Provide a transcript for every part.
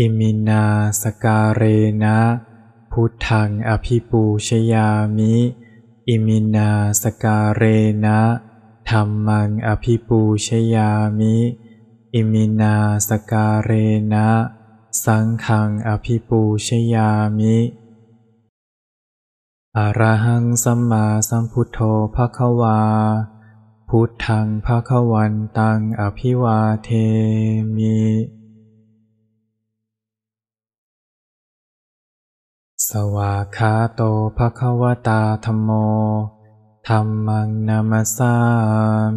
อิมินาสการเรนะพุทธังอภิปูชยามิ อิมินาสการเรนะธรรมังอภิปูชยามิ อิมินาสการเรนะสังขังอภิปูชยามิอรหังสัมมาสัมพุทโธภะคะวา พุทธังภะคะวันตังอภิวาเทมิวาคาโตภะคะวตาธรรมโมธรรมังนามาสา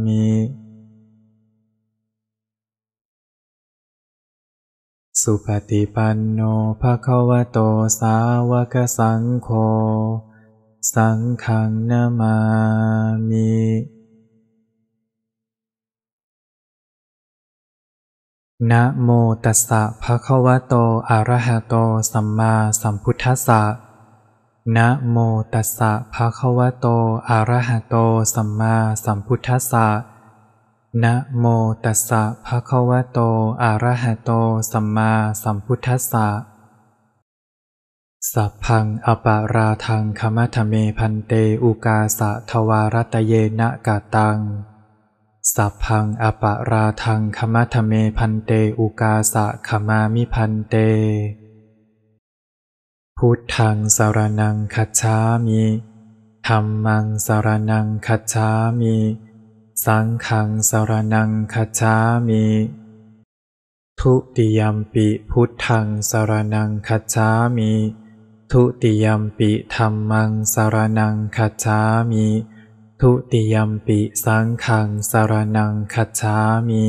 มิ สุปฏิปันโนภะคะวะโตสาวกสังโฆ สังฆังนามามินะโมตัสสะภะคะวะโตอะระหะโตสัมมาสัมพุทธัสสะนะโมตัสสะภะคะวะโตอะระหะโตสัมมาสัมพุทธัสสะนะโมตัสสะภะคะวะโตอะระหะโตสัมมาสัมพุทธัสสะสัพพังอปาราทังคมัทเมพันเตอุกาสะทวารตเยนะกาตังสัพพังอปะราทังคมัทเมพันเตอุกาสะขมามิพันเต พุทธังสารนังคัจฉามิธรรมังสารนังคัจฉามิสังขังสารนังคัจฉามิทุติยมปิพุทธังสารนังคัจฉามิทุติยมปิธรรมังสารนังคัจฉามิทุติยมปิสังขังสารนังคัจฉามิ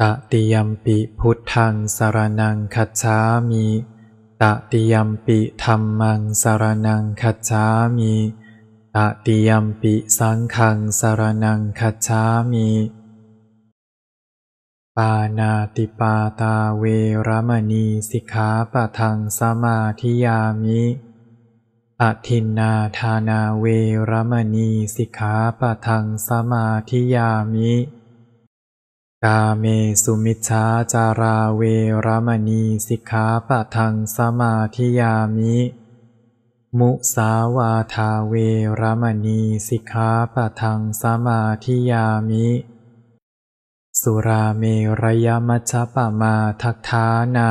ตติยมปิพุทธังสารนังคัจฉามิ ตติยมปิธรรมังสารนังคัจฉามิ ตติยมปิสังขังสารนังคัจฉามิ ปานาติปาตาเวรมณีสิกขาปะทังสมาธิยามิอทินนาธานาเวรมณีสิกขาปะทังสมาธิยามิ กาเมสุมิชฌาจาราเวรมณีสิกขาปะทังสมาธิยามิ มุสาวาทาเวรมณีสิกขาปะทังสมาธิยามิ สุราเมรยมัชฌปมาทักทานา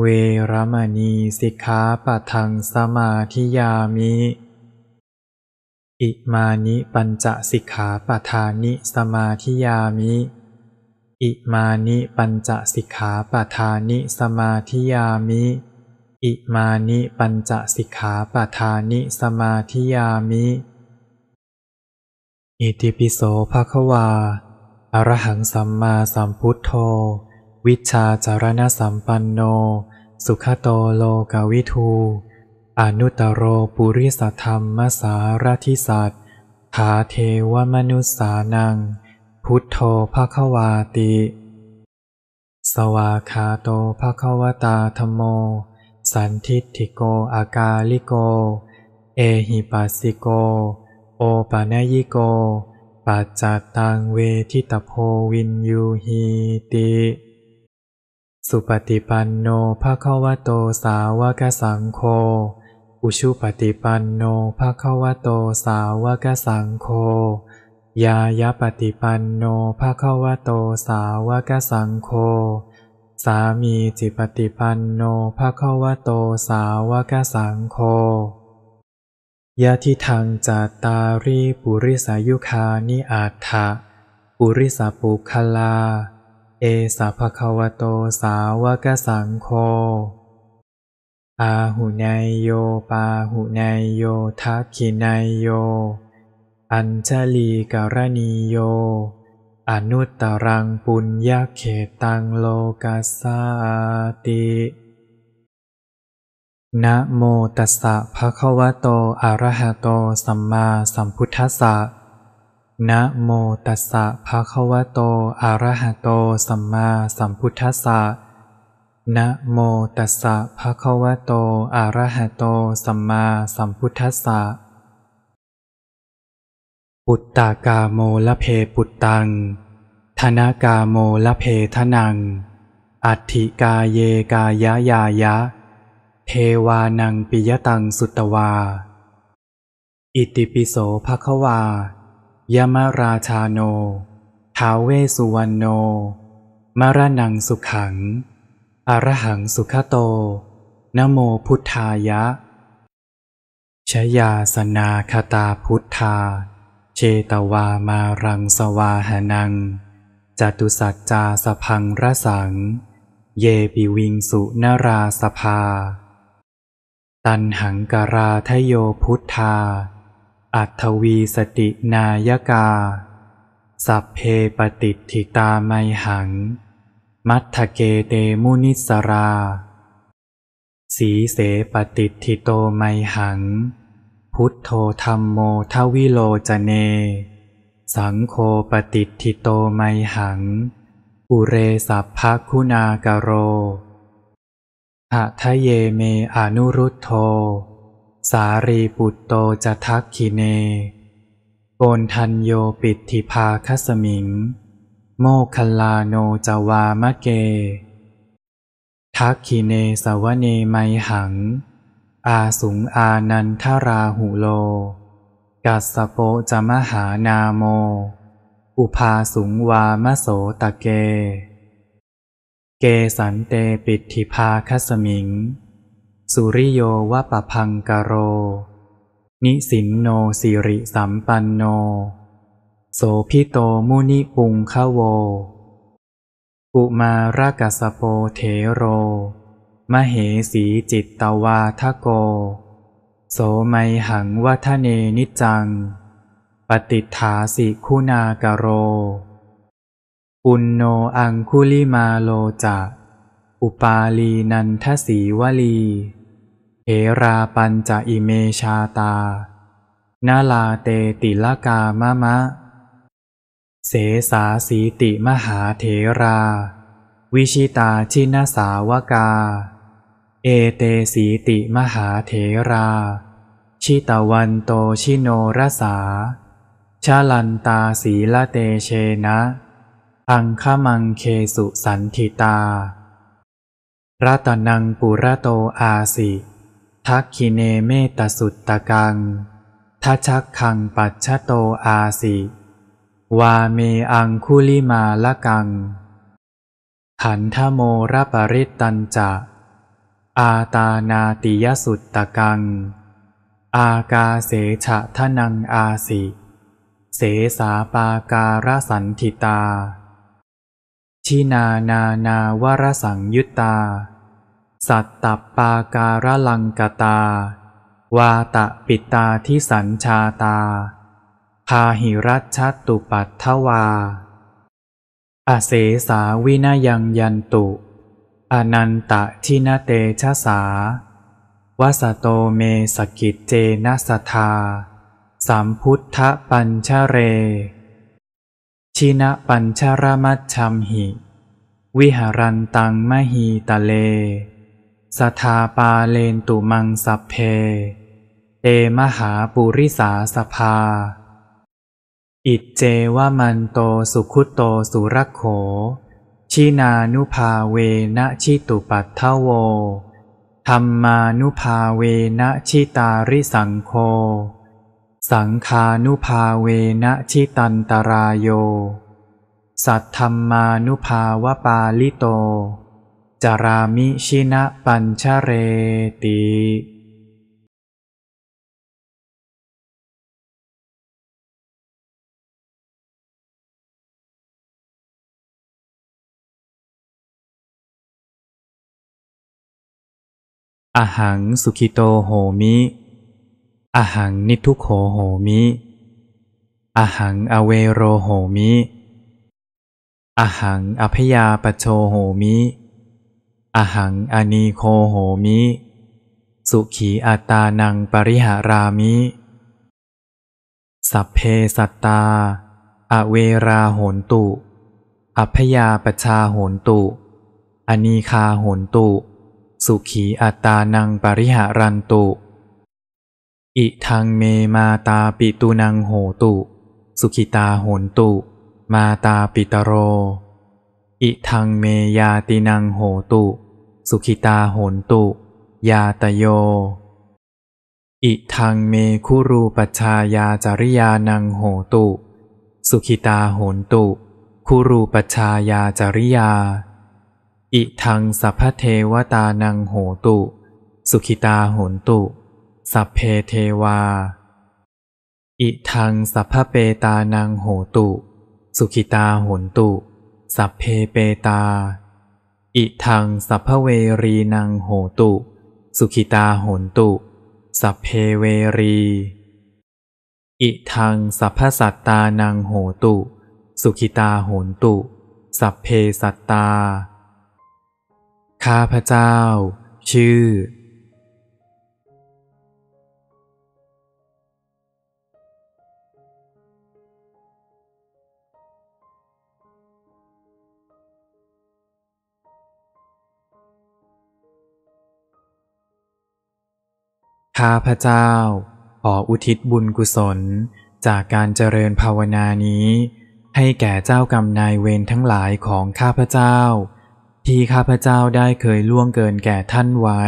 เวรมณีสิกขาปัทังสมาธิยามิ อิมานิปัญจสิกขาปัทานิสมาธิยามิ อิมานิปัญจสิกขาปัทานิสมาธิยามิ อิมานิปัญจสิกขาปทานิสมาธิยามิ อิติปิโสภะควา อรหังสัมมาสัมพุทโธวิชาจารณสัมปันโน สุขโตโลกาวิทู อนุตโรปุริสธรรมมสาราธิสัตถาเทวมนุสานัง พุทโธภควาติ สวาคาโตภควตาธโม สันทิติโกอากาลิโก เอหิปัสสิโก โอปานยิโก ปัจจตังเวทิตโพวินยูหีติสุปฏิปันโนภาควโตสาวกสังโฆ อุชุปฏิปันโนภาควโตสาวกสังโฆยายปฏิปันโนภาควโตสาวกสังโฆ สามีจิปฏิปันโนภาควโตสาวกสังโฆ ยะทิทางจัตตารีปุริสายุคานิอาถะปุริสปุคลาเอสาภควโตสาวกสังโฆ อาหุนายโย ปาหุนายโย ทักขินายโย อัญชลีกรณีโย อนุตตรังปุญญาเขตังโลกาสาติ นะโมตัสสะภะคะวะโต อะระหะโต สัมมาสัมพุทธัสสะนะโมตัสสะภะคะวะโตอะระหะโตสัมมาสัมพุทธัสสะนะโมตัสสะภะคะวะโตอะระหะโตสัมมาสัมพุทธัสสะปุตตากาโมละเพปุตตัง ธนากาโมละเพทนัง อัตถิกาเยกายายายะเทวานังปิยตังสุตวา อิติปิโสภะคะวายมราชาโน ท้าเวสุวรรณโน มรนังสุขัง อรหังสุขโต นโมพุทธายะ ชยาสนาคตาพุทธา เชตวามารังสวาหนัง จตุสัจจาสพังระสัง เยปิวิงสุนราสภา ตันหังกราทโยพุทธาอัถวีสตินายกา สัพเพปฏิทิตาไมหัง มัทธเกเตมุนิสรา สีเสปฏิทิโตไมหัง พุทโธธรรมโมทวิโลจเน สังโคปฏิทิโตไมหัง อุเรสัพพคุณากโรหะทะเยเมอนุรุตโธสารีปุตโตจะทักขิเน โกนทันโยปิดทิพาคสมิง โมคลาโนจวามะเก ทักขิเนสวเนไมหัง อาสุงอานันทราหุโล กัสสโปจะมหานาโม อุภาสุงวามโสตะเก เกสันเตปิดทิพาคสมิงสุริโยวะปะพังกโร นิสินโนสิริสัมปันโน โสพิโตมุนิปุงคะโว ปุมารากัสโปเทโร มเหสีจิตตวาทโก โสไมหังวัทเนนิจัง ปฏิฐาสิคุณากโร ปุณโนอังคุลิมาโลจะอุปาลีนันทสีวลีเอราปัญจะอิเมชาตา นาลาเตติลกามะมะ เสสาสีติมหาเถรา วิชิตาชินสาวกา เอเตสีติมหาเถรา ชิตวันโตชิโนรสา ชาลันตาสีละเตเชนะอังคมังเคสุสันธิตารัตนังปุระโตอาสิทักขิเนเมตสุตตะกังทัชักขังปัจชโตอาสิ วาเมอังคุลิมาละกังขันธโมรปริตันจะ อาตานาติยสุตตะกัง อากาเสฉะทนังอาสิเสสาปาการสันธิตา ชินานานาวรสังยุตตาสัตตปาการลังกตา วาตะปิตาทิสัญชาตาพาหิรัชตุปัตถวาอเสสาวินายังยันตุอนันตะทินเตชะสาวสโตเมสกิจเจนะสทา สัมพุทธปัญชเร ชินะปัญชรมัชชมหิวิหารันตังมหีตะเลสัทาปาเลนตุมังสัพเพเตมหาปุริสาสภา อิจเจวมันโตสุขุโตสุรโขชินานุภาเวนะชิตุปัตทโวธรรมานุภาเวนะชิตาริสังโคสังคานุภาเวนะชิตันตรายโย สัทธรรมานุภาวปาลิโตจารามิชินะปัญชเรติ อหังสุขิโตโหมิ อหังนิทุโขโหมิ อหังอเวโรโหมิ อหังอพยาปโชโหมิอหังอนีโคโหมิ สุขีอัตานังปริหารามิ สัพเพสัตตา อเวราโหนตุ อัพยาปชาโหนตุอนีคาโหนตุ สุขีอัตานังปริหารันตุ อิทังเมมาตาปิตุนังโหตุ สุขิตาโหนตุ มาตาปิตโรอิทังเมยาตินังโหตุ สุขิตาโหนตุ ยาตโย อิทังเมคุรูปัชายาจริยานังโหตุ สุขิตาโหนตุ คุรูปัชายาจริยา อิทังสัพเทวตานังโหตุ สุขิตาโหนตุ สัพเพเทวา อิทังสัพเพเปตานังโหตุ สุขิตาโหนตุสัพเพเปตา อิทังสัพเวรีนางโหตุ สุขิตาโหนตุ สัพเพเวรี อิทังสัพพสัตตานางโหตุ สุขิตาโหนตุ สัพเพสัตตา ข้าพเจ้า ชื่อข้าพเจ้าขออุทิศบุญกุศล จากการเจริญภาวนานี้ ให้แก่เจ้ากรรมนายเวรทั้งหลายของข้าพเจ้า ที่ข้าพเจ้าได้เคยล่วงเกินแก่ท่านไว้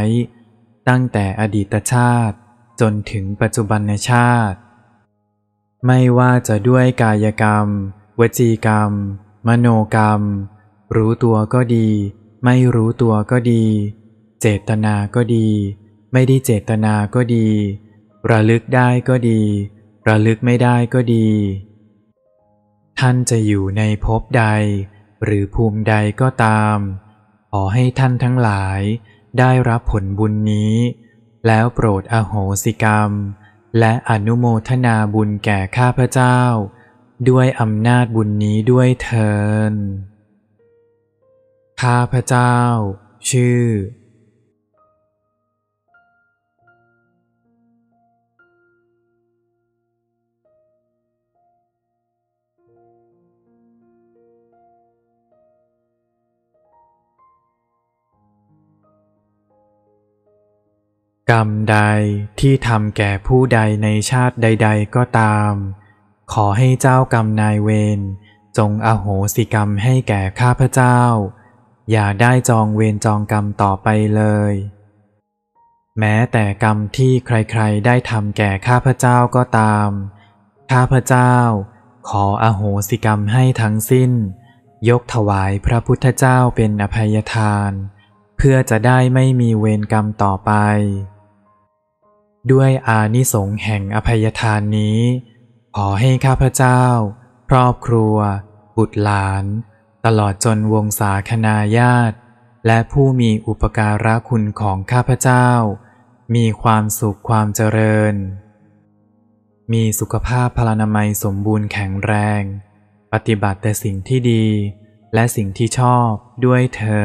ตั้งแต่อดีตชาติจนถึงปัจจุบันชาติ ไม่ว่าจะด้วยกายกรรม วจีกรรม มโนกรรม รู้ตัวก็ดี ไม่รู้ตัวก็ดี เจตนาก็ดีไม่ได้เจตนาก็ดีระลึกได้ก็ดีระลึกไม่ได้ก็ดี ท่านจะอยู่ในภพใด หรือภูมิใดก็ตาม ขอให้ท่านทั้งหลายได้รับผลบุญนี้ แล้วโปรดอโหสิกรรม และอนุโมทนาบุญแก่ข้าพเจ้า ด้วยอำนาจบุญนี้ด้วยเทินข้าพเจ้า ชื่อกรรมใดที่ทำแก่ผู้ใดในชาติใดๆก็ตาม ขอให้เจ้ากรรมนายเวรจงอโหสิกรรมให้แก่ข้าพเจ้า อย่าได้จองเวรจองกรรมต่อไปเลย แม้แต่กรรมที่ใครๆได้ทำแก่ข้าพเจ้าก็ตาม ข้าพเจ้าขออโหสิกรรมให้ทั้งสิ้น ยกถวายพระพุทธเจ้าเป็นอภัยทาน เพื่อจะได้ไม่มีเวรกรรมต่อไปด้วยอานิสงส์แห่งอภัยทานนี้ ขอให้ข้าพเจ้าครอบครัว บุตรหลาน ตลอดจนวงศาคณาญาติ และผู้มีอุปการะคุณของข้าพเจ้า มีความสุขความเจริญ มีสุขภาพพลานามัยสมบูรณ์แข็งแรง ปฏิบัติแต่สิ่งที่ดี และสิ่งที่ชอบด้วยเทิ